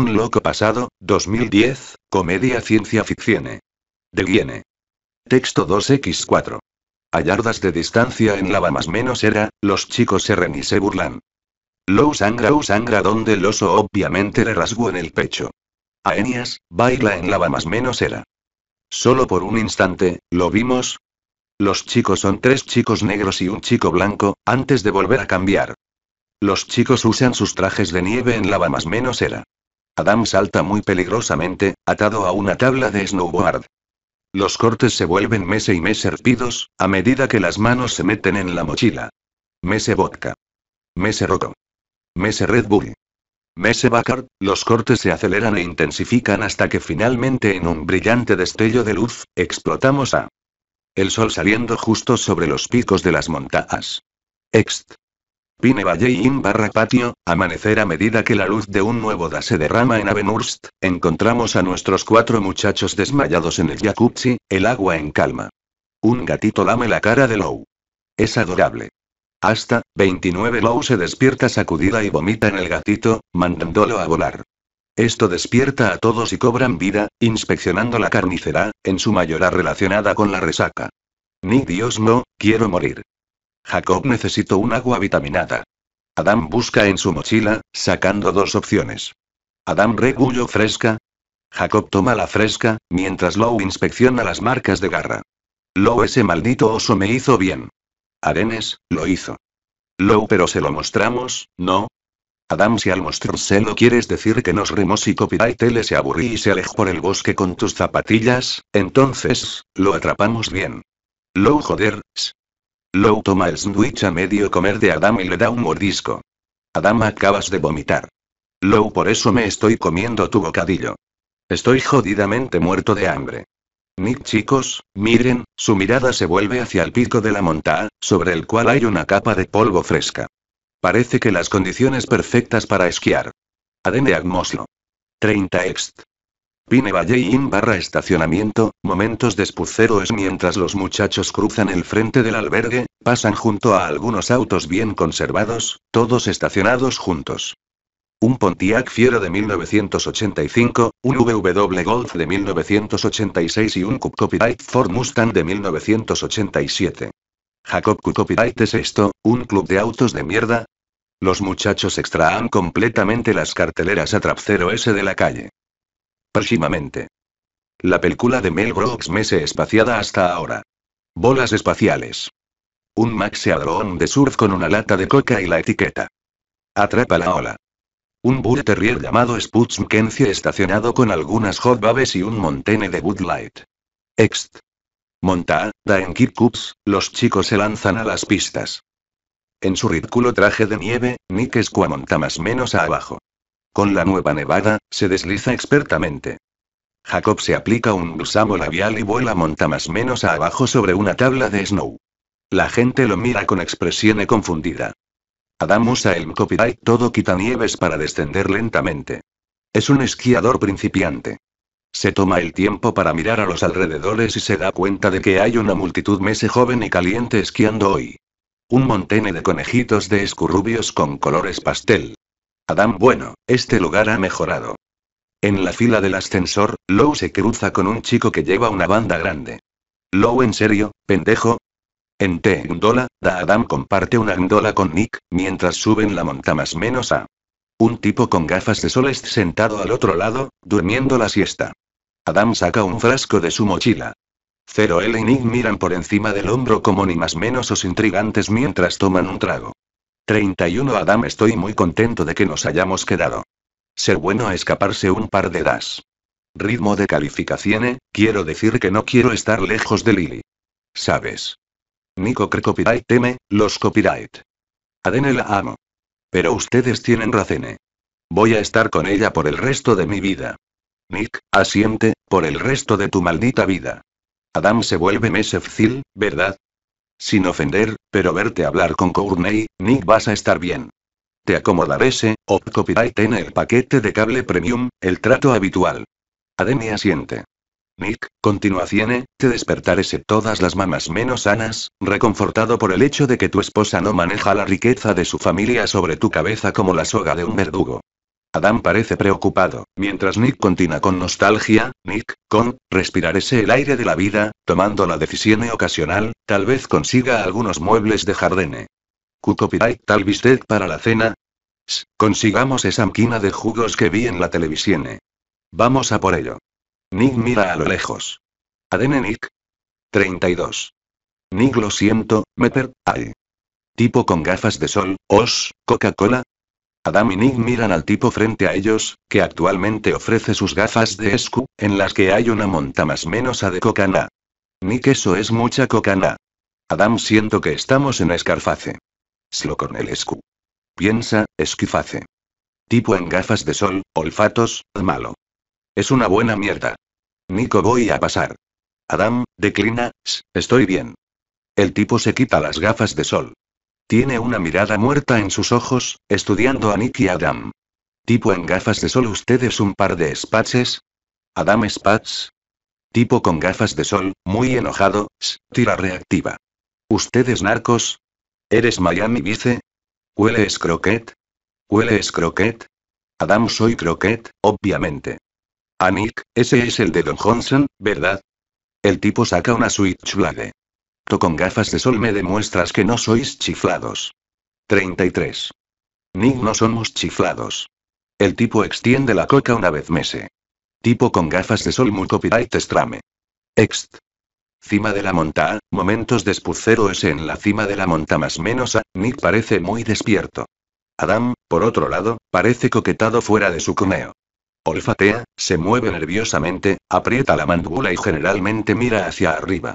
Un loco pasado, 2010, comedia ciencia ficción. De Texto 2x4. A yardas de distancia en lava más menos era, los chicos se ren y se burlan. Lo sangra u sangra donde el oso obviamente le rasgó en el pecho. A Enias, baila en lava más menos era. Solo por un instante, lo vimos. Los chicos son tres chicos negros y un chico blanco, antes de volver a cambiar. Los chicos usan sus trajes de nieve en lava más menos era. Adam salta muy peligrosamente, atado a una tabla de snowboard. Los cortes se vuelven mese y mese herpidos, a medida que las manos se meten en la mochila. Mese vodka. Mese roco. Mese Red Bull. Mese Bacard, los cortes se aceleran e intensifican hasta que finalmente en un brillante destello de luz, explotamos a... El sol saliendo justo sobre los picos de las montañas. Ext. Pine Valley barra patio, amanecer a medida que la luz de un nuevo da se derrama en Avenurst, encontramos a nuestros cuatro muchachos desmayados en el jacuzzi, el agua en calma. Un gatito lame la cara de Lou. Es adorable. Hasta, 29 Lou se despierta sacudida y vomita en el gatito, mandándolo a volar. Esto despierta a todos y cobran vida, inspeccionando la carnicera, en su mayor relacionada con la resaca. Ni Dios no, quiero morir. Jacob necesitó un agua vitaminada. Adam busca en su mochila, sacando dos opciones. Adam regullo fresca. Jacob toma la fresca, mientras Lowe inspecciona las marcas de garra. Low ese maldito oso me hizo bien. Arenes, lo hizo. Low pero se lo mostramos, ¿no? Adam si al lo quieres decir que nos remos y copyright se aburrí y se alejó por el bosque con tus zapatillas, entonces, lo atrapamos bien. Low joder, Lou toma el sándwich a medio comer de Adam y le da un mordisco. Adam acabas de vomitar. Low, por eso me estoy comiendo tu bocadillo. Estoy jodidamente muerto de hambre. Nick chicos, miren, su mirada se vuelve hacia el pico de la montaña, sobre el cual hay una capa de polvo fresca. Parece que las condiciones perfectas para esquiar. adén 30 ext. Pine Valley Inn barra estacionamiento, momentos de es mientras los muchachos cruzan el frente del albergue, pasan junto a algunos autos bien conservados, todos estacionados juntos. Un Pontiac Fiero de 1985, un VW Golf de 1986 y un Copyright Ford Mustang de 1987. Jacob Copyright es esto, un club de autos de mierda. Los muchachos extraan completamente las carteleras a 0 S de la calle. Próximamente. La película de Mel Brooks mese espaciada hasta ahora. Bolas espaciales. Un maxi de surf con una lata de coca y la etiqueta. Atrapa la ola. Un bull terrier llamado Sputz McKenzie estacionado con algunas hot babes y un montene de Bud Light. Ext. Monta, en kit los chicos se lanzan a las pistas. En su ridículo traje de nieve, Nick Squamonta más menos a abajo. Con la nueva nevada, se desliza expertamente. Jacob se aplica un gusamo labial y vuela monta más menos a abajo sobre una tabla de snow. La gente lo mira con expresión confundida. Adam usa el copyright todo quitanieves para descender lentamente. Es un esquiador principiante. Se toma el tiempo para mirar a los alrededores y se da cuenta de que hay una multitud mese joven y caliente esquiando hoy. Un montene de conejitos de escurrubios con colores pastel. Adam Bueno, este lugar ha mejorado. En la fila del ascensor, Low se cruza con un chico que lleva una banda grande. Low en serio, pendejo. En T. Gondola, Da Adam comparte una gondola con Nick, mientras suben la monta más menos A. Un tipo con gafas de sol está sentado al otro lado, durmiendo la siesta. Adam saca un frasco de su mochila. Zero L y Nick miran por encima del hombro como ni más menos os intrigantes mientras toman un trago. 31 Adam Estoy muy contento de que nos hayamos quedado. Ser bueno a escaparse un par de das. Ritmo de calificación, quiero decir que no quiero estar lejos de Lily. ¿Sabes? Nico cre copyright teme, los copyright. Adene la amo. Pero ustedes tienen razón. ¿eh? Voy a estar con ella por el resto de mi vida. Nick, asiente, por el resto de tu maldita vida. Adam se vuelve mesefcil, ¿verdad? Sin ofender, pero verte hablar con Courtney, Nick vas a estar bien. Te acomodaré ese, o copyright en el paquete de cable premium, el trato habitual. Ademi asiente. Nick, continuación, te despertaré todas las mamas menos sanas, reconfortado por el hecho de que tu esposa no maneja la riqueza de su familia sobre tu cabeza como la soga de un verdugo. Adam parece preocupado, mientras Nick continúa con nostalgia, Nick, con, respirar ese el aire de la vida, tomando la decisión ocasional, tal vez consiga algunos muebles de jardine. Cucopiray tal bistec para la cena. consigamos esa máquina de jugos que vi en la televisión. Vamos a por ello. Nick mira a lo lejos. Adene Nick. 32. Nick lo siento, meter. ay. Tipo con gafas de sol, os, Coca-Cola, Adam y Nick miran al tipo frente a ellos, que actualmente ofrece sus gafas de escu, en las que hay una monta más menos a de cocana. Nick, eso es mucha cocana. Adam, siento que estamos en Escarface. el escu. Piensa, esquiface. Tipo en gafas de sol, olfatos, malo. Es una buena mierda. Nico, voy a pasar. Adam, declina, estoy bien. El tipo se quita las gafas de sol. Tiene una mirada muerta en sus ojos, estudiando a Nick y Adam. Tipo en gafas de sol, ¿Ustedes un par de spats Adam Spats. Tipo con gafas de sol, muy enojado, tira reactiva. ¿Ustedes narcos? ¿Eres Miami Vice? ¿Hueles croquet? ¿Hueles croquet? Adam soy croquet, obviamente. A Nick, ese es el de Don Johnson, ¿verdad? El tipo saca una switchblade con gafas de sol me demuestras que no sois chiflados. 33. Nick no somos chiflados. El tipo extiende la coca una vez mese. Tipo con gafas de sol muy copyright estrame. Ext. Cima de la monta, momentos de espucero ese en la cima de la monta más menos A, Nick parece muy despierto. Adam, por otro lado, parece coquetado fuera de su comeo. Olfatea, se mueve nerviosamente, aprieta la mandíbula y generalmente mira hacia arriba.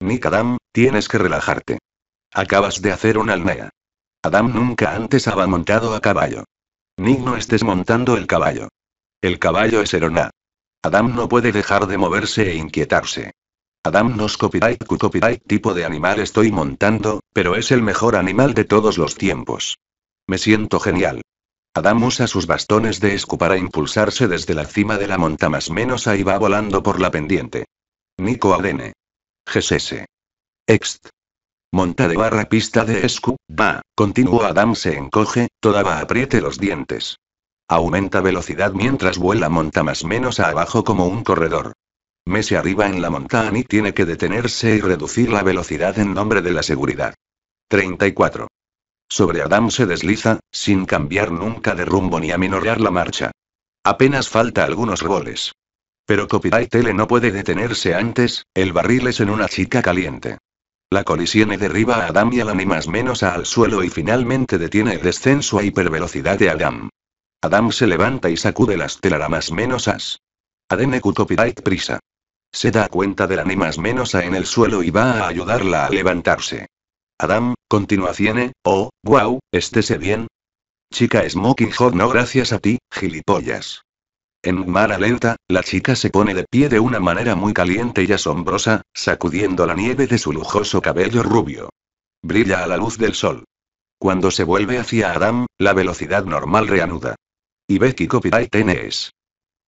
Nick Adam, tienes que relajarte. Acabas de hacer una almea. Adam nunca antes había montado a caballo. Nick no estés montando el caballo. El caballo es Erona. Adam no puede dejar de moverse e inquietarse. Adam no es copyright copyright tipo de animal estoy montando, pero es el mejor animal de todos los tiempos. Me siento genial. Adam usa sus bastones de escu para impulsarse desde la cima de la monta más menos ahí va volando por la pendiente. Nico Adene. GSS. Ext. Monta de barra pista de escu, va, continuó Adam se encoge, toda va apriete los dientes. Aumenta velocidad mientras vuela monta más menos a abajo como un corredor. Mese arriba en la montaña y tiene que detenerse y reducir la velocidad en nombre de la seguridad. 34. Sobre Adam se desliza, sin cambiar nunca de rumbo ni aminorar la marcha. Apenas falta algunos reboles. Pero Copyright L no puede detenerse antes, el barril es en una chica caliente. La colisión derriba a Adam y a la ni más menos al suelo y finalmente detiene el descenso a hipervelocidad de Adam. Adam se levanta y sacude las telaramas menos as. ADNQ Copyright prisa. Se da cuenta de la ni menos a en el suelo y va a ayudarla a levantarse. Adam, continuación, oh, wow, estése bien. Chica Smoking Hot no gracias a ti, gilipollas. En mala lenta, la chica se pone de pie de una manera muy caliente y asombrosa, sacudiendo la nieve de su lujoso cabello rubio. Brilla a la luz del sol. Cuando se vuelve hacia Adam, la velocidad normal reanuda. Y Becky Copyright es.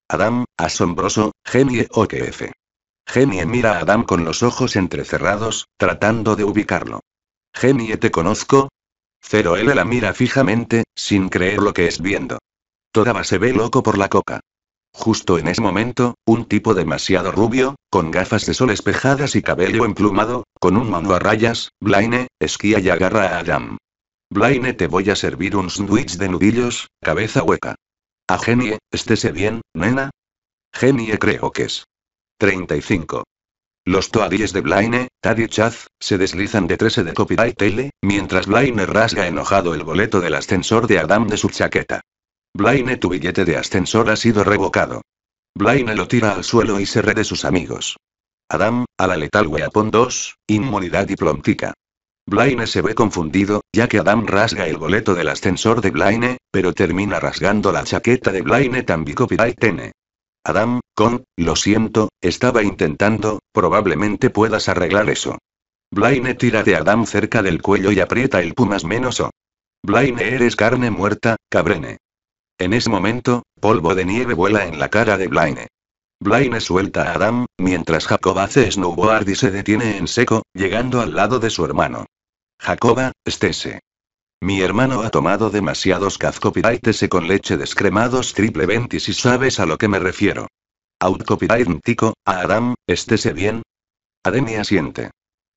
Adam, asombroso, gemie OKF. Gemie mira a Adam con los ojos entrecerrados, tratando de ubicarlo. Gemie, ¿te conozco? 0L la mira fijamente, sin creer lo que es viendo. todavía se ve loco por la coca. Justo en ese momento, un tipo demasiado rubio, con gafas de sol espejadas y cabello emplumado, con un mano a rayas, Blaine, esquía y agarra a Adam. Blaine te voy a servir un sándwich de nudillos, cabeza hueca. A ah, Genie, estése bien, nena. Genie creo que es. 35. Los toadíes de Blaine, Taddy Chaz, se deslizan de 13 de copyright tele, mientras Blaine rasga enojado el boleto del ascensor de Adam de su chaqueta. Blaine, tu billete de ascensor ha sido revocado. Blaine lo tira al suelo y se re de sus amigos. Adam, a la letal weapon 2, inmunidad y Blaine se ve confundido, ya que Adam rasga el boleto del ascensor de Blaine, pero termina rasgando la chaqueta de Blaine también copyright Adam, con, lo siento, estaba intentando, probablemente puedas arreglar eso. Blaine tira de Adam cerca del cuello y aprieta el pumas menos o. Blaine eres carne muerta, cabrene. En ese momento, polvo de nieve vuela en la cara de Blaine. Blaine suelta a Adam, mientras Jacob hace snowboard y se detiene en seco, llegando al lado de su hermano. Jacoba, estese. Mi hermano ha tomado demasiados cazcopiraitese con leche descremados triple 20 si sabes a lo que me refiero. Outcopiraitem a Adam, estese bien. Ademia siente.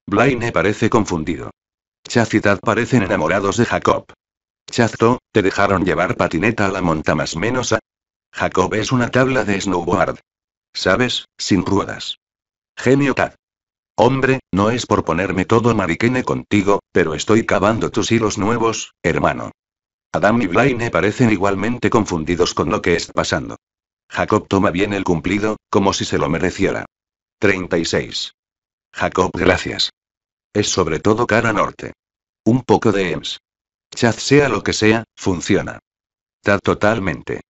Blaine parece confundido. Chacitad parecen enamorados de Jacob te dejaron llevar patineta a la monta más menos a. Jacob es una tabla de snowboard. ¿Sabes? Sin ruedas. Genio Hombre, no es por ponerme todo mariquene contigo, pero estoy cavando tus hilos nuevos, hermano. Adam y Blaine parecen igualmente confundidos con lo que está pasando. Jacob toma bien el cumplido, como si se lo mereciera. 36. Jacob, gracias. Es sobre todo cara norte. Un poco de EMS. Chat sea lo que sea, funciona. Tad totalmente.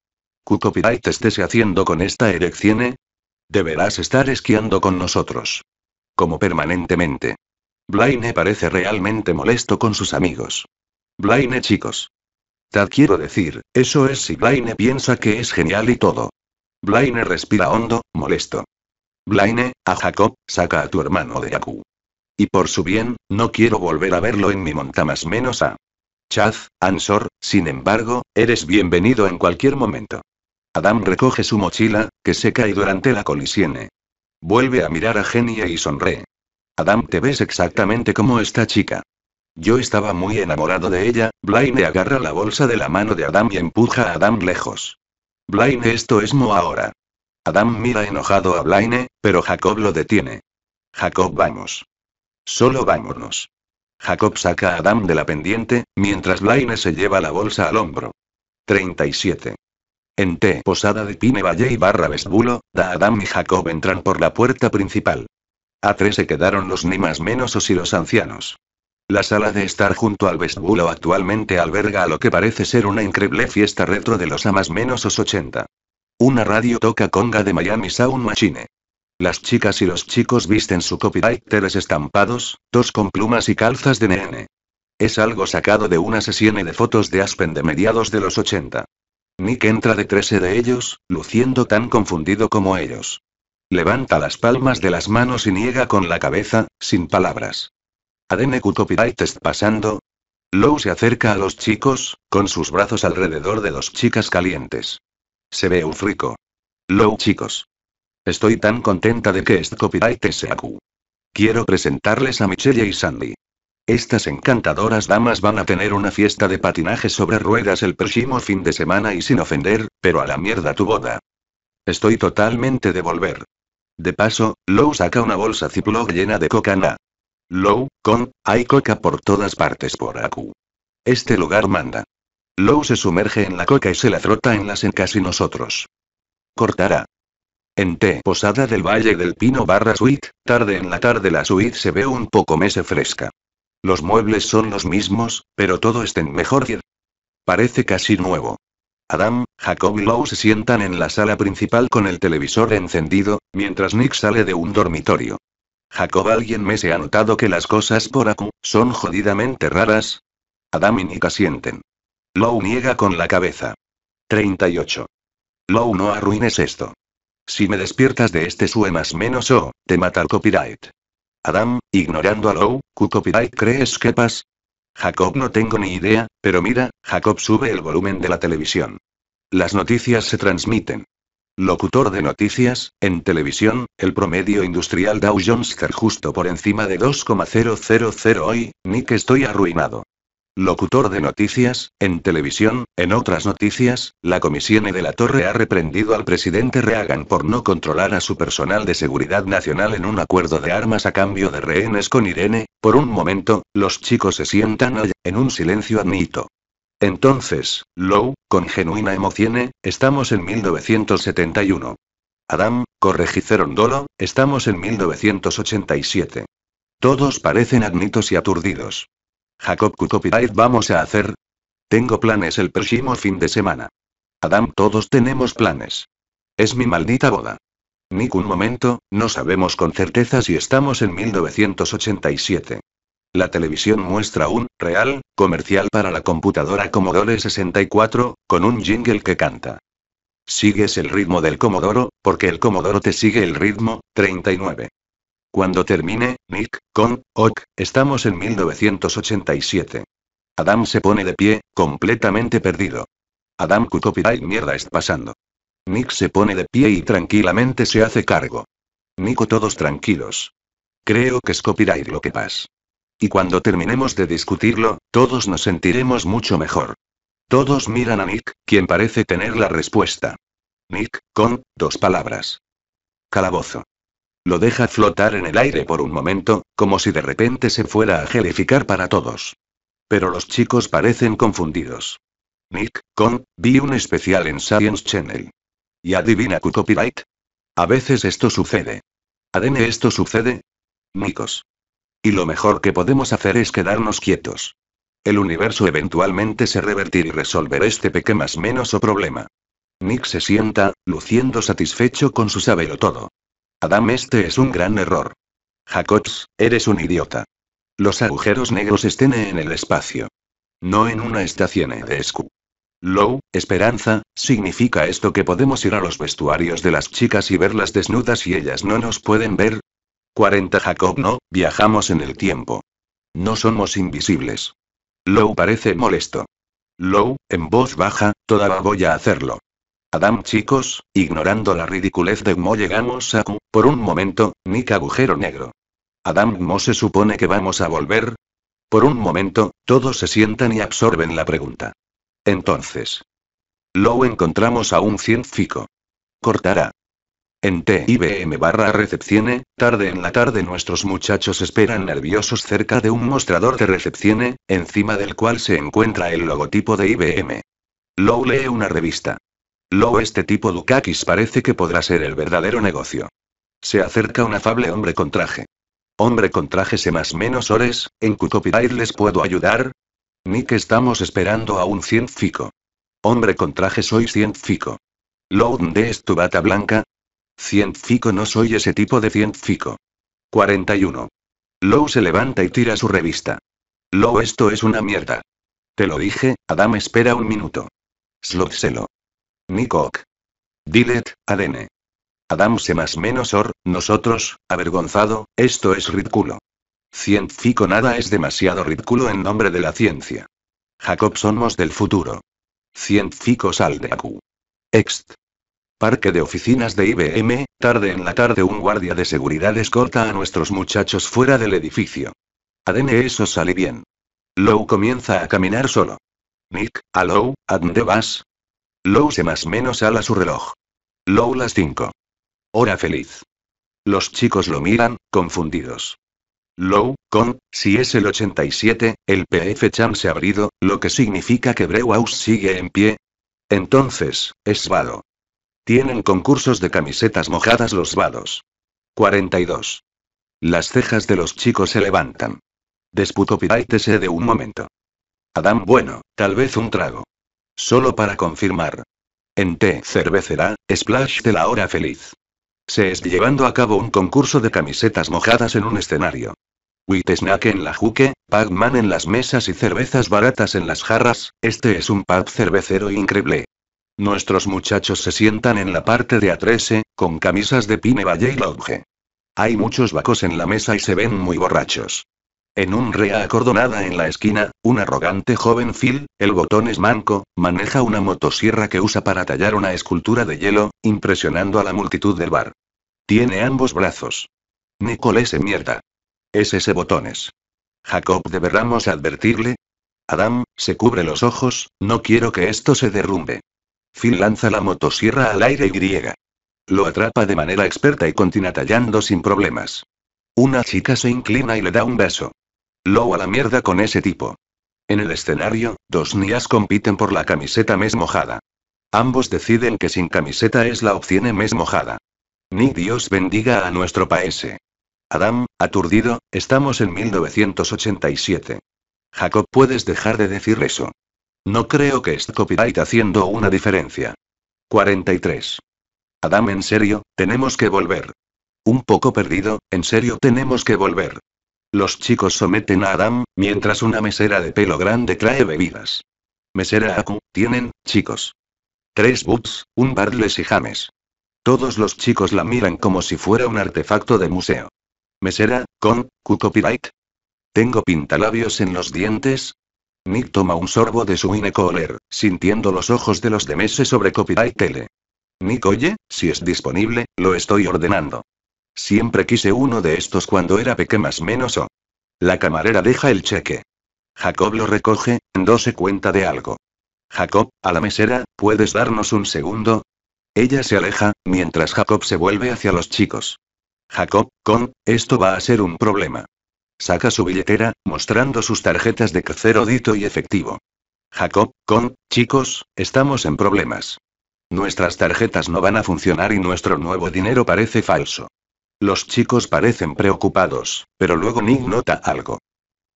¿Qué copyright estés haciendo con esta erección? ¿eh? Deberás estar esquiando con nosotros. Como permanentemente. Blaine parece realmente molesto con sus amigos. Blaine chicos. Tad quiero decir, eso es si Blaine piensa que es genial y todo. Blaine respira hondo, molesto. Blaine, a Jacob, saca a tu hermano de Aku. Y por su bien, no quiero volver a verlo en mi monta más menos a. Chaz, Ansor, sin embargo, eres bienvenido en cualquier momento. Adam recoge su mochila, que se cae durante la colisión. Vuelve a mirar a Genia y sonree. Adam, te ves exactamente como esta chica. Yo estaba muy enamorado de ella, Blaine agarra la bolsa de la mano de Adam y empuja a Adam lejos. Blaine, esto es no ahora. Adam mira enojado a Blaine, pero Jacob lo detiene. Jacob, vamos. Solo vámonos. Jacob saca a Adam de la pendiente, mientras Blaine se lleva la bolsa al hombro. 37. En T. Posada de Pine Valle y barra Vesbulo, Da Adam y Jacob entran por la puerta principal. A tres se quedaron los ni más menos y los ancianos. La sala de estar junto al vestíbulo actualmente alberga a lo que parece ser una increíble fiesta retro de los amas menos os 80. Una radio toca conga de Miami Sound Machine. Las chicas y los chicos visten su tres estampados, dos con plumas y calzas de Nene. Es algo sacado de una sesión de fotos de Aspen de mediados de los 80. Nick entra de 13 de ellos, luciendo tan confundido como ellos. Levanta las palmas de las manos y niega con la cabeza, sin palabras. Copyright copywriters pasando. Lou se acerca a los chicos, con sus brazos alrededor de dos chicas calientes. Se ve frico. Lou chicos. Estoy tan contenta de que este copyright sea aku. Quiero presentarles a Michelle y Sandy. Estas encantadoras damas van a tener una fiesta de patinaje sobre ruedas el próximo fin de semana y sin ofender, pero a la mierda tu boda. Estoy totalmente de volver. De paso, Lou saca una bolsa Ziploc llena de coca-na. Low, con, hay coca por todas partes por Aku. Este lugar manda. Lou se sumerge en la coca y se la frota en las encas y nosotros. Cortará. En T. Posada del Valle del Pino barra suite, tarde en la tarde la suite se ve un poco mese fresca. Los muebles son los mismos, pero todo está mejor Parece casi nuevo. Adam, Jacob y Lou se sientan en la sala principal con el televisor encendido, mientras Nick sale de un dormitorio. Jacob, alguien me se ha notado que las cosas por aku, son jodidamente raras. Adam y Nick asienten. Lou niega con la cabeza. 38. Lou no arruines esto. Si me despiertas de este sue más menos o, oh, te mata el copyright. Adam, ignorando a Lou, ¿cu copyright crees que pas? Jacob no tengo ni idea, pero mira, Jacob sube el volumen de la televisión. Las noticias se transmiten. Locutor de noticias, en televisión, el promedio industrial Dow Jones justo por encima de 2,000 hoy, ni que estoy arruinado. Locutor de noticias, en televisión, en otras noticias, la Comisión de la Torre ha reprendido al presidente Reagan por no controlar a su personal de seguridad nacional en un acuerdo de armas a cambio de rehenes con Irene. Por un momento, los chicos se sientan en un silencio adnito. Entonces, Lou, con genuina emoción, eh, estamos en 1971. Adam, corregiceron Dolo, estamos en 1987. Todos parecen adnitos y aturdidos. Jacob Copyright vamos a hacer. Tengo planes el próximo fin de semana. Adam, todos tenemos planes. Es mi maldita boda. Nick, un momento, no sabemos con certeza si estamos en 1987. La televisión muestra un real comercial para la computadora Commodore 64, con un jingle que canta. Sigues el ritmo del Comodoro, porque el Comodoro te sigue el ritmo, 39. Cuando termine, Nick, con, Ok, estamos en 1987. Adam se pone de pie, completamente perdido. Adam ¿qué copyright mierda está pasando. Nick se pone de pie y tranquilamente se hace cargo. Nico todos tranquilos. Creo que es copyright lo que pasa. Y cuando terminemos de discutirlo, todos nos sentiremos mucho mejor. Todos miran a Nick, quien parece tener la respuesta. Nick, con, dos palabras. Calabozo. Lo deja flotar en el aire por un momento, como si de repente se fuera a gelificar para todos. Pero los chicos parecen confundidos. Nick, con, vi un especial en Science Channel. Y adivina tu copyright. A veces esto sucede. ADN esto sucede. Nicos. Y lo mejor que podemos hacer es quedarnos quietos. El universo eventualmente se revertirá y resolverá este pequeño más menos o problema. Nick se sienta, luciendo satisfecho con su sabelo todo. Adam, este es un gran error. Jacobs, eres un idiota. Los agujeros negros estén en el espacio. No en una estación de escu. Low, esperanza, ¿significa esto que podemos ir a los vestuarios de las chicas y verlas desnudas y ellas no nos pueden ver? 40 Jacob no, viajamos en el tiempo. No somos invisibles. Low parece molesto. Low, en voz baja, todavía voy a hacerlo. Adam chicos, ignorando la ridiculez de Mo llegamos a Q, por un momento, Nick agujero negro. Adam Mo se supone que vamos a volver. Por un momento, todos se sientan y absorben la pregunta. Entonces. Lo encontramos a un científico. Cortará. En TIBM barra recepcione, tarde en la tarde nuestros muchachos esperan nerviosos cerca de un mostrador de recepcione, encima del cual se encuentra el logotipo de IBM. Low lee una revista. Low, este tipo Dukakis parece que podrá ser el verdadero negocio. Se acerca un afable hombre con traje. Hombre con traje se más menos ores, ¿en Kukopiday les puedo ayudar? Nick estamos esperando a un científico. Hombre con traje soy científico. ¿Lo ¿dónde es tu bata blanca? Científico no soy ese tipo de científico. 41. Low se levanta y tira su revista. Low esto es una mierda. Te lo dije, Adam espera un minuto. Slot Nikok. Dilet, ADN. Adam se más menos or, nosotros, avergonzado, esto es ridículo. Científico nada es demasiado ridículo en nombre de la ciencia. Jacob somos del futuro. Científico sal de acu. Ext. Parque de oficinas de IBM, tarde en la tarde un guardia de seguridad escorta a nuestros muchachos fuera del edificio. Adene eso sale bien. Low comienza a caminar solo. Nick, aló, ¿a dónde vas? se más menos ala su reloj. Low las 5. Hora feliz. Los chicos lo miran, confundidos. Low, con, si es el 87, el PF Champ se ha abrido, lo que significa que Breuhaus sigue en pie. Entonces, es vado. Tienen concursos de camisetas mojadas los vados. 42. Las cejas de los chicos se levantan. Desputo Piraitese de un momento. Adam, bueno, tal vez un trago. Solo para confirmar. En T Cervecera, Splash de la Hora Feliz. Se es llevando a cabo un concurso de camisetas mojadas en un escenario. Wheat Snack en la juke, Pac-Man en las mesas y cervezas baratas en las jarras, este es un pub cervecero increíble. Nuestros muchachos se sientan en la parte de A13, eh, con camisas de Pine Valle y Lodge. Hay muchos vacos en la mesa y se ven muy borrachos. En un rea acordonada en la esquina, un arrogante joven Phil, el botones manco, maneja una motosierra que usa para tallar una escultura de hielo, impresionando a la multitud del bar. Tiene ambos brazos. Nicole se mierda. Es ese botones. Jacob, ¿deberamos advertirle? Adam, se cubre los ojos, no quiero que esto se derrumbe. Phil lanza la motosierra al aire y griega. Lo atrapa de manera experta y continúa tallando sin problemas. Una chica se inclina y le da un beso. Low a la mierda con ese tipo. En el escenario, dos nias compiten por la camiseta mes mojada. Ambos deciden que sin camiseta es la opción mes mojada. Ni Dios bendiga a nuestro país. Adam, aturdido, estamos en 1987. Jacob, puedes dejar de decir eso. No creo que es copyright haciendo una diferencia. 43. Adam, en serio, tenemos que volver. Un poco perdido, en serio tenemos que volver. Los chicos someten a Adam, mientras una mesera de pelo grande trae bebidas. Mesera Aku, tienen, chicos. Tres boots, un barles y james. Todos los chicos la miran como si fuera un artefacto de museo. Mesera, con, Q copyright. Tengo pintalabios en los dientes, Nick toma un sorbo de su inecoler, sintiendo los ojos de los de Mese sobre Copyright Tele. Nick oye, si es disponible, lo estoy ordenando. Siempre quise uno de estos cuando era más menos o. La camarera deja el cheque. Jacob lo recoge, se cuenta de algo. Jacob, a la mesera, ¿puedes darnos un segundo? Ella se aleja, mientras Jacob se vuelve hacia los chicos. Jacob, con, esto va a ser un problema. Saca su billetera, mostrando sus tarjetas de dito y efectivo. Jacob, con, chicos, estamos en problemas. Nuestras tarjetas no van a funcionar y nuestro nuevo dinero parece falso. Los chicos parecen preocupados, pero luego Nick nota algo.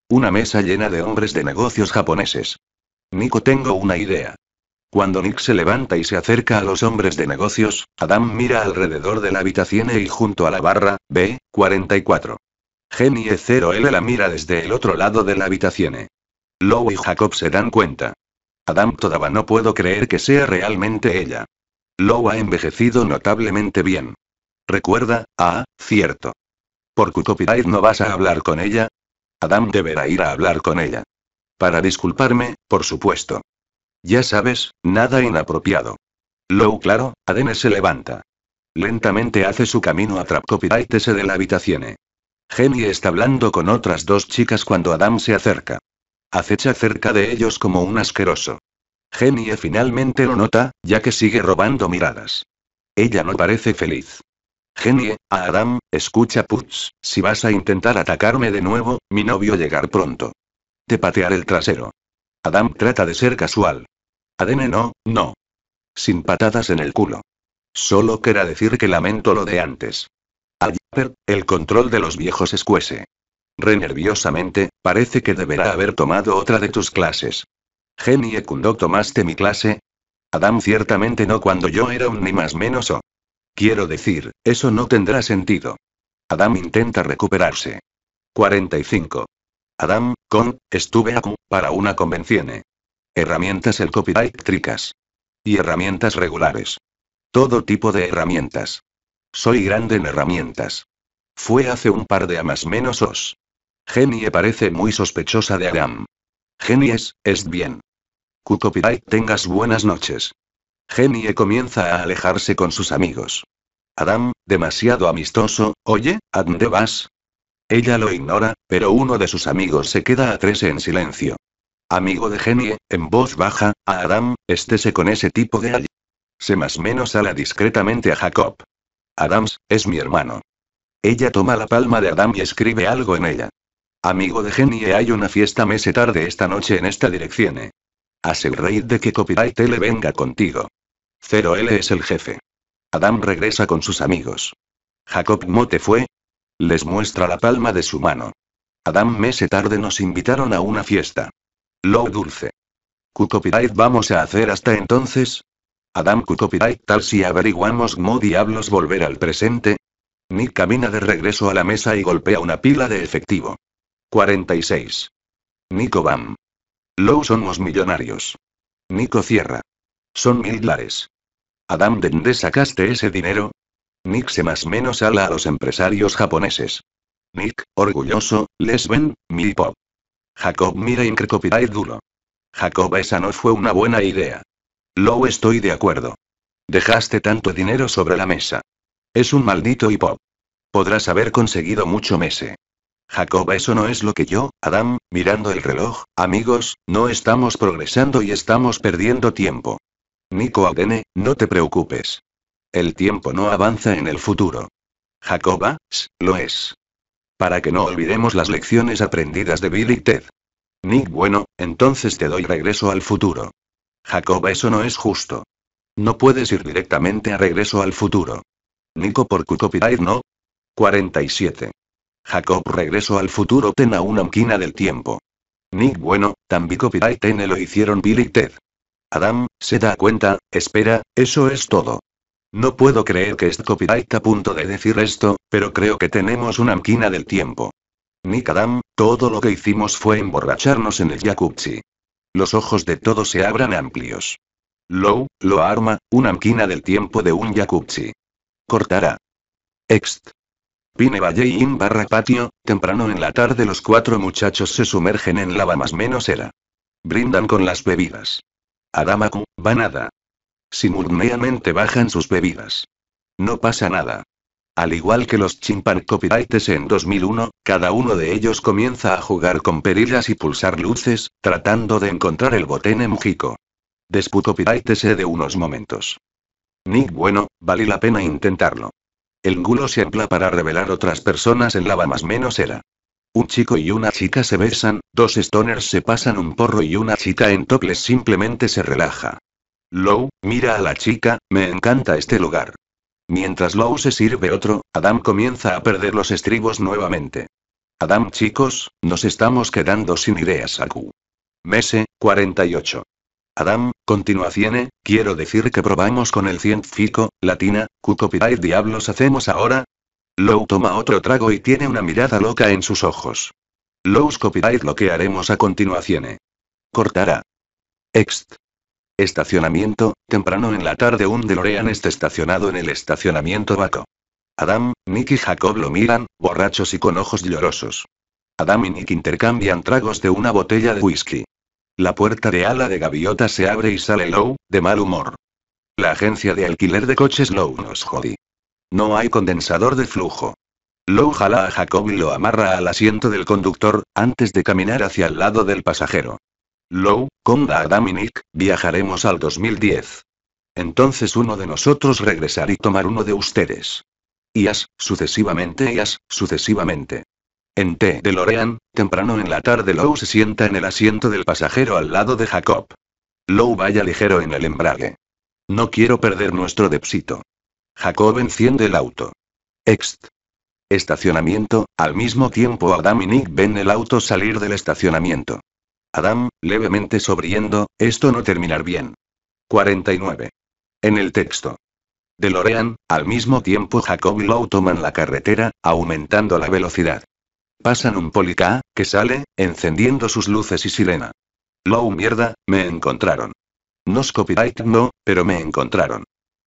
Una mesa llena de hombres de negocios japoneses. Nico, tengo una idea. Cuando Nick se levanta y se acerca a los hombres de negocios, Adam mira alrededor de la habitación y junto a la barra, B, 44. Jenny 0 l la mira desde el otro lado de la habitación. Lowe y Jacob se dan cuenta. Adam todavía no puedo creer que sea realmente ella. Lowe ha envejecido notablemente bien. Recuerda, ah, cierto. Por copyright no vas a hablar con ella. Adam deberá ir a hablar con ella. Para disculparme, por supuesto. Ya sabes, nada inapropiado. Low claro, Adene se levanta. Lentamente hace su camino a Trap Copyright S de la habitación. Gemi está hablando con otras dos chicas cuando Adam se acerca. Acecha cerca de ellos como un asqueroso. Genie finalmente lo nota, ya que sigue robando miradas. Ella no parece feliz. Genie, a Adam, escucha Putz, si vas a intentar atacarme de nuevo, mi novio llegar pronto. Te patear el trasero. Adam trata de ser casual. Adene no, no. Sin patadas en el culo. Solo quiera decir que lamento lo de antes. A Jipper, el control de los viejos es Re nerviosamente, parece que deberá haber tomado otra de tus clases. Genie Kundo, ¿tomaste mi clase? Adam ciertamente no cuando yo era un ni más menos o. Quiero decir, eso no tendrá sentido. Adam intenta recuperarse. 45. Adam, con, estuve para una convención. Herramientas el copyright tricas. Y herramientas regulares. Todo tipo de herramientas. Soy grande en herramientas. Fue hace un par de a más menos os. Genie parece muy sospechosa de Adam. Genies, es bien. Q copyright tengas buenas noches. Genie comienza a alejarse con sus amigos. Adam, demasiado amistoso, oye, ¿a dónde vas? Ella lo ignora, pero uno de sus amigos se queda a trece en silencio. Amigo de Genie, en voz baja, a Adam, estése con ese tipo de allí. Se más menos ala discretamente a Jacob. Adams, es mi hermano. Ella toma la palma de Adam y escribe algo en ella. Amigo de Genie, hay una fiesta mese tarde esta noche en esta dirección. Eh. rey de que Copyright le venga contigo. 0 L es el jefe. Adam regresa con sus amigos. Jacob Mote fue. Les muestra la palma de su mano. Adam mese tarde nos invitaron a una fiesta. Low dulce. copyright vamos a hacer hasta entonces? Adam copyright tal si averiguamos cómo diablos volver al presente. Nick camina de regreso a la mesa y golpea una pila de efectivo. 46. Nico Bam. Low somos millonarios. Nico cierra. Son mil dólares. Adam, ¿de dónde sacaste ese dinero? Nick se más menos ala a los empresarios japoneses. Nick, orgulloso, les ven, mi pop. Jacob mira increcopirá y duro. Jacob, esa no fue una buena idea. Lo estoy de acuerdo. Dejaste tanto dinero sobre la mesa. Es un maldito hip hop. Podrás haber conseguido mucho mese. Jacob, eso no es lo que yo, Adam, mirando el reloj, amigos, no estamos progresando y estamos perdiendo tiempo. Nico Adene, no te preocupes. El tiempo no avanza en el futuro. Jacoba, lo es. Para que no olvidemos las lecciones aprendidas de Bill y Ted. Nick, bueno, entonces te doy regreso al futuro. Jacoba, eso no es justo. No puedes ir directamente a regreso al futuro. Nico, por copyright no. 47. Jacob, regreso al futuro ten a una máquina del tiempo. Nick, bueno, también copyright ten lo hicieron Bill y Ted. Adam, se da cuenta, espera, eso es todo. No puedo creer que es copyright a punto de decir esto, pero creo que tenemos una amquina del tiempo. Nick Adam, todo lo que hicimos fue emborracharnos en el jacuzzi. Los ojos de todos se abran amplios. Low, lo arma, una amquina del tiempo de un jacuzzi. Cortará. Ext. Pine Valley in barra patio, temprano en la tarde los cuatro muchachos se sumergen en lava más menos era. Brindan con las bebidas va nada. Simultáneamente bajan sus bebidas. No pasa nada. Al igual que los copyrights en 2001, cada uno de ellos comienza a jugar con perillas y pulsar luces, tratando de encontrar el botén emujico. Desputo piraitese de unos momentos. Nick, bueno, vale la pena intentarlo. El gulo se habla para revelar otras personas en la más menos era. Un chico y una chica se besan, dos stoners se pasan un porro y una chica en toples simplemente se relaja. Lou, mira a la chica, me encanta este lugar. Mientras Lou se sirve otro, Adam comienza a perder los estribos nuevamente. Adam chicos, nos estamos quedando sin ideas Q. Mese, 48. Adam, continuación, quiero decir que probamos con el científico, latina, Q diablos hacemos ahora, Lou toma otro trago y tiene una mirada loca en sus ojos. Lowe's copyright lo que haremos a continuación. Cortará. Ext. Estacionamiento, temprano en la tarde un DeLorean está estacionado en el estacionamiento Baco. Adam, Nick y Jacob lo miran, borrachos y con ojos llorosos. Adam y Nick intercambian tragos de una botella de whisky. La puerta de ala de gaviota se abre y sale Lowe, de mal humor. La agencia de alquiler de coches Lou nos jodi. No hay condensador de flujo. Lou jala a Jacob y lo amarra al asiento del conductor, antes de caminar hacia el lado del pasajero. Low, con a viajaremos al 2010. Entonces uno de nosotros regresará y tomar uno de ustedes. Y as, sucesivamente y as, sucesivamente. En T. de Lorean, temprano en la tarde Lou se sienta en el asiento del pasajero al lado de Jacob. Low vaya ligero en el embrague. No quiero perder nuestro depsito. Jacob enciende el auto. Ext. Estacionamiento, al mismo tiempo Adam y Nick ven el auto salir del estacionamiento. Adam, levemente sobriendo, esto no terminar bien. 49. En el texto. De Lorean, al mismo tiempo Jacob y Lowe toman la carretera, aumentando la velocidad. Pasan un policá, que sale, encendiendo sus luces y sirena. Low mierda, me encontraron. es copyright no, pero me encontraron.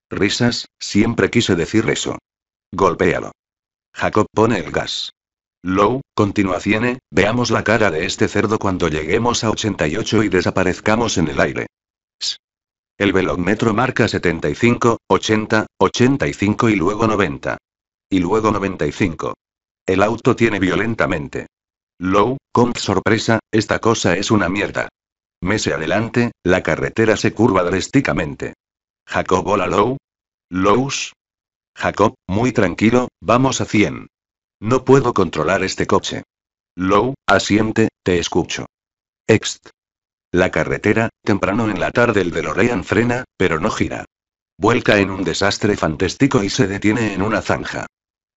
Risas, siempre quise decir eso. Golpéalo. Jacob pone el gas. Low, continuación, eh, veamos la cara de este cerdo cuando lleguemos a 88 y desaparezcamos en el aire. El velómetro marca 75, 80, 85 y luego 90. Y luego 95. El auto tiene violentamente. Low, con sorpresa, esta cosa es una mierda. Mese adelante, la carretera se curva drásticamente. Jacob hola Lou. Lous. Jacob, muy tranquilo, vamos a 100. No puedo controlar este coche. Lou, asiente, te escucho. Ext. La carretera, temprano en la tarde el de DeLorean frena, pero no gira. Vuelca en un desastre fantástico y se detiene en una zanja.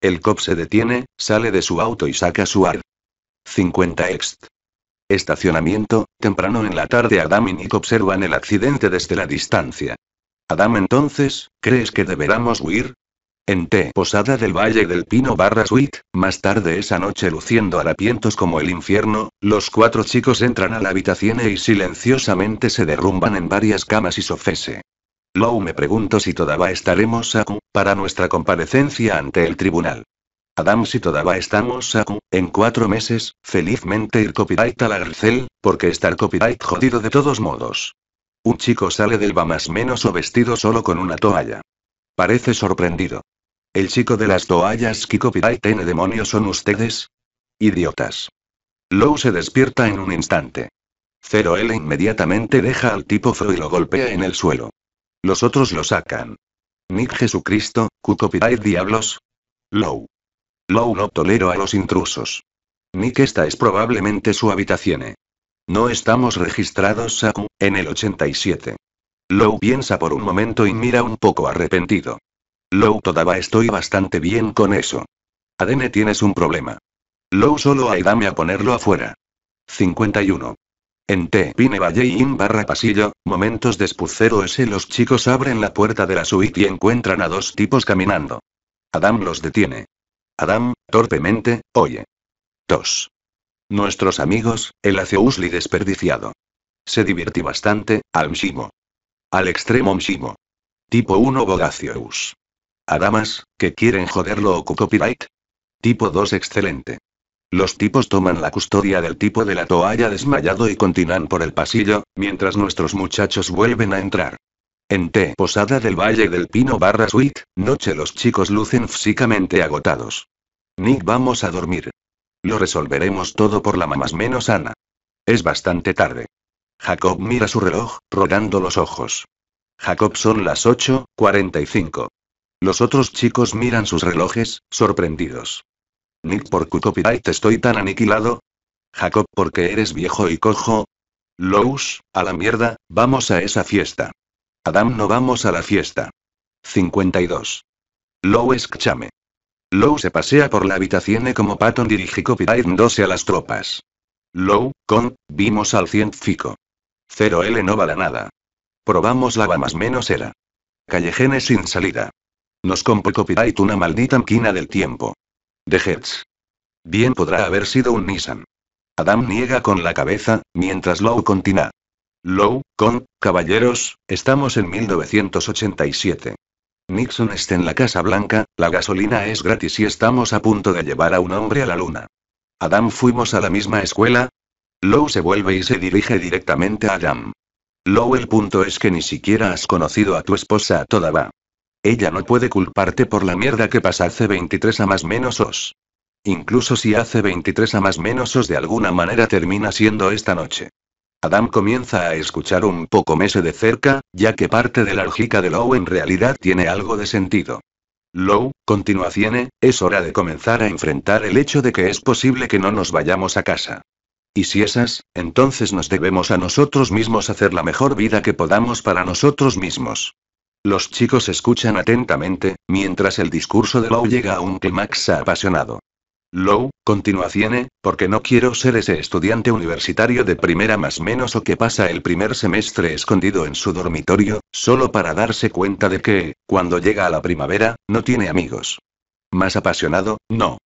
El cop se detiene, sale de su auto y saca su AR. 50 ext. Estacionamiento, temprano en la tarde Adam y Nick observan el accidente desde la distancia. Adam entonces, ¿crees que deberamos huir? En T. Posada del Valle del Pino barra suite, más tarde esa noche luciendo harapientos como el infierno, los cuatro chicos entran a la habitación y silenciosamente se derrumban en varias camas y sofese. Lou me pregunto si todavía estaremos a para nuestra comparecencia ante el tribunal. Adam si todavía estamos a en cuatro meses, felizmente ir copyright a la recel, porque estar copyright jodido de todos modos. Un chico sale del va más menos o vestido solo con una toalla. Parece sorprendido. El chico de las toallas Kiko Pirai Tene Demonios, son ustedes. Idiotas. Lou se despierta en un instante. Zero L inmediatamente deja al tipo Fro y lo golpea en el suelo. Los otros lo sacan. Nick Jesucristo, Kiko diablos. Low. Low no tolero a los intrusos. Nick esta es probablemente su habitación. ¿eh? No estamos registrados, Saku, en el 87. Lou piensa por un momento y mira un poco arrepentido. Lou todavía estoy bastante bien con eso. Adene tienes un problema. Lou solo dame a ponerlo afuera. 51. En T. Pine Valleyin barra pasillo, momentos después 0 S los chicos abren la puerta de la suite y encuentran a dos tipos caminando. Adam los detiene. Adam, torpemente, oye. Tos. Nuestros amigos, el Aceusli desperdiciado. Se divirtió bastante, al Mshimo. Al extremo Mshimo. Tipo 1 Bogacious. Adamas, que quieren joderlo o copyright. Tipo 2 excelente. Los tipos toman la custodia del tipo de la toalla desmayado y continúan por el pasillo, mientras nuestros muchachos vuelven a entrar. En T. Posada del Valle del Pino barra Suite, noche los chicos lucen físicamente agotados. Nick, vamos a dormir. Lo resolveremos todo por la mamás menos Ana. Es bastante tarde. Jacob mira su reloj, rodando los ojos. Jacob son las 8.45. Los otros chicos miran sus relojes, sorprendidos. Nick, por qué copyright estoy tan aniquilado? Jacob, porque eres viejo y cojo. Lous, a la mierda, vamos a esa fiesta. Adam, no vamos a la fiesta. 52. Lou, chame. Lou se pasea por la habitación y como Patton dirige copyright a las tropas. Low con, vimos al científico. 0L no vale nada. Probamos la más menos era. Callejenes sin salida. Nos compró copyright una maldita máquina del tiempo. De Hertz. Bien podrá haber sido un Nissan. Adam niega con la cabeza, mientras Lou continúa. Low, con, caballeros, estamos en 1987. Nixon está en la Casa Blanca, la gasolina es gratis y estamos a punto de llevar a un hombre a la luna. Adam fuimos a la misma escuela. Lou se vuelve y se dirige directamente a Adam. Low, el punto es que ni siquiera has conocido a tu esposa todavía. toda va. Ella no puede culparte por la mierda que pasa hace 23 a más menos os. Incluso si hace 23 a más menos os de alguna manera termina siendo esta noche. Adam comienza a escuchar un poco mese de cerca, ya que parte de la lógica de Lowe en realidad tiene algo de sentido. Low, tiene, es hora de comenzar a enfrentar el hecho de que es posible que no nos vayamos a casa. Y si esas, entonces nos debemos a nosotros mismos hacer la mejor vida que podamos para nosotros mismos. Los chicos escuchan atentamente, mientras el discurso de Low llega a un clímax apasionado. Low, continuación, ¿eh? porque no quiero ser ese estudiante universitario de primera más menos o que pasa el primer semestre escondido en su dormitorio, solo para darse cuenta de que, cuando llega a la primavera, no tiene amigos. Más apasionado, no.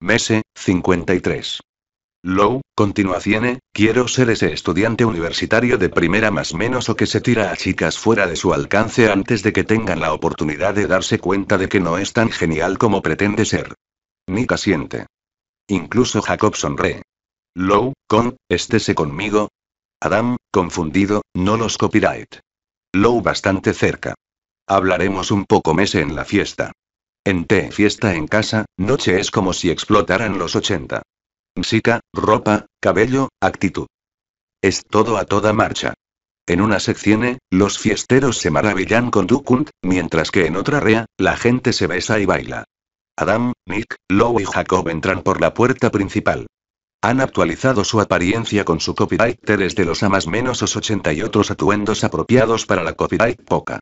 Mese, 53. Low, continuación, ¿eh? quiero ser ese estudiante universitario de primera más menos o que se tira a chicas fuera de su alcance antes de que tengan la oportunidad de darse cuenta de que no es tan genial como pretende ser. Ni siente. Incluso Jacob sonree. Low, con, estése conmigo. Adam, confundido, no los copyright. Low bastante cerca. Hablaremos un poco más en la fiesta. En té fiesta en casa, noche es como si explotaran los 80. Música, ropa, cabello, actitud. Es todo a toda marcha. En una sección, los fiesteros se maravillan con Dukunt, mientras que en otra rea, la gente se besa y baila. Adam, Nick, Lowe y Jacob entran por la puerta principal. Han actualizado su apariencia con su copyright de los más menos os 80 y otros atuendos apropiados para la copyright poca.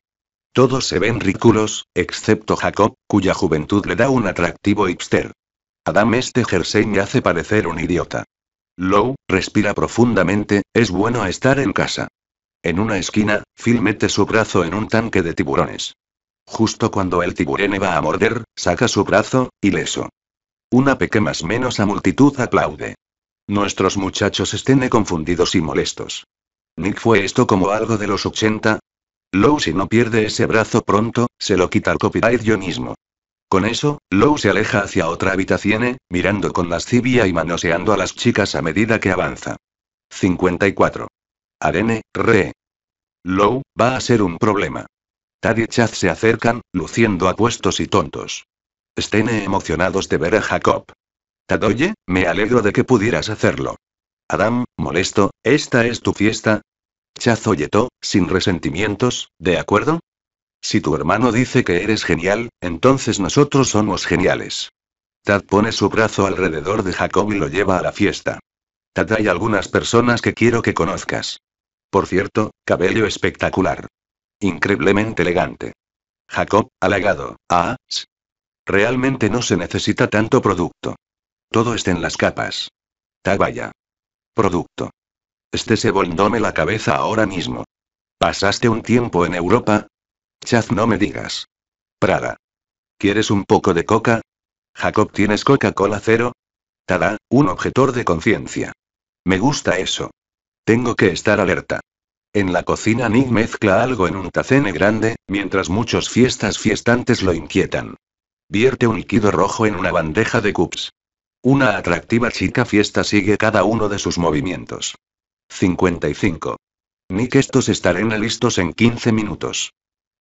Todos se ven ridículos, excepto Jacob, cuya juventud le da un atractivo hipster. Adam este jersey me hace parecer un idiota. Lowe, respira profundamente, es bueno estar en casa. En una esquina, Phil mete su brazo en un tanque de tiburones. Justo cuando el tiburene va a morder, saca su brazo, ileso. Una peque más menos a multitud aplaude. Nuestros muchachos estén confundidos y molestos. Nick fue esto como algo de los 80. Low si no pierde ese brazo pronto, se lo quita el copyright yo mismo. Con eso, Low se aleja hacia otra habitación, mirando con lascivia y manoseando a las chicas a medida que avanza. 54. Arene, re. Low, va a ser un problema. Tad y Chad se acercan, luciendo apuestos y tontos. Estén emocionados de ver a Jacob. Tad oye, me alegro de que pudieras hacerlo. Adam, molesto, ¿esta es tu fiesta? Chaz oyetó, sin resentimientos, ¿de acuerdo? Si tu hermano dice que eres genial, entonces nosotros somos geniales. Tad pone su brazo alrededor de Jacob y lo lleva a la fiesta. Tad hay algunas personas que quiero que conozcas. Por cierto, cabello espectacular. Increíblemente elegante. Jacob, halagado. Ah, realmente no se necesita tanto producto. Todo está en las capas. vaya. Producto. Este se volndome la cabeza ahora mismo. ¿Pasaste un tiempo en Europa? Chaz, no me digas. Prada. ¿Quieres un poco de coca? Jacob, ¿tienes Coca-Cola cero? Tada, un objetor de conciencia. Me gusta eso. Tengo que estar alerta. En la cocina Nick mezcla algo en un tacene grande, mientras muchos fiestas fiestantes lo inquietan. Vierte un líquido rojo en una bandeja de cups. Una atractiva chica fiesta sigue cada uno de sus movimientos. 55. Nick estos estarán listos en 15 minutos.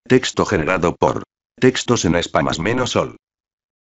Texto generado por textos en espamas menos sol.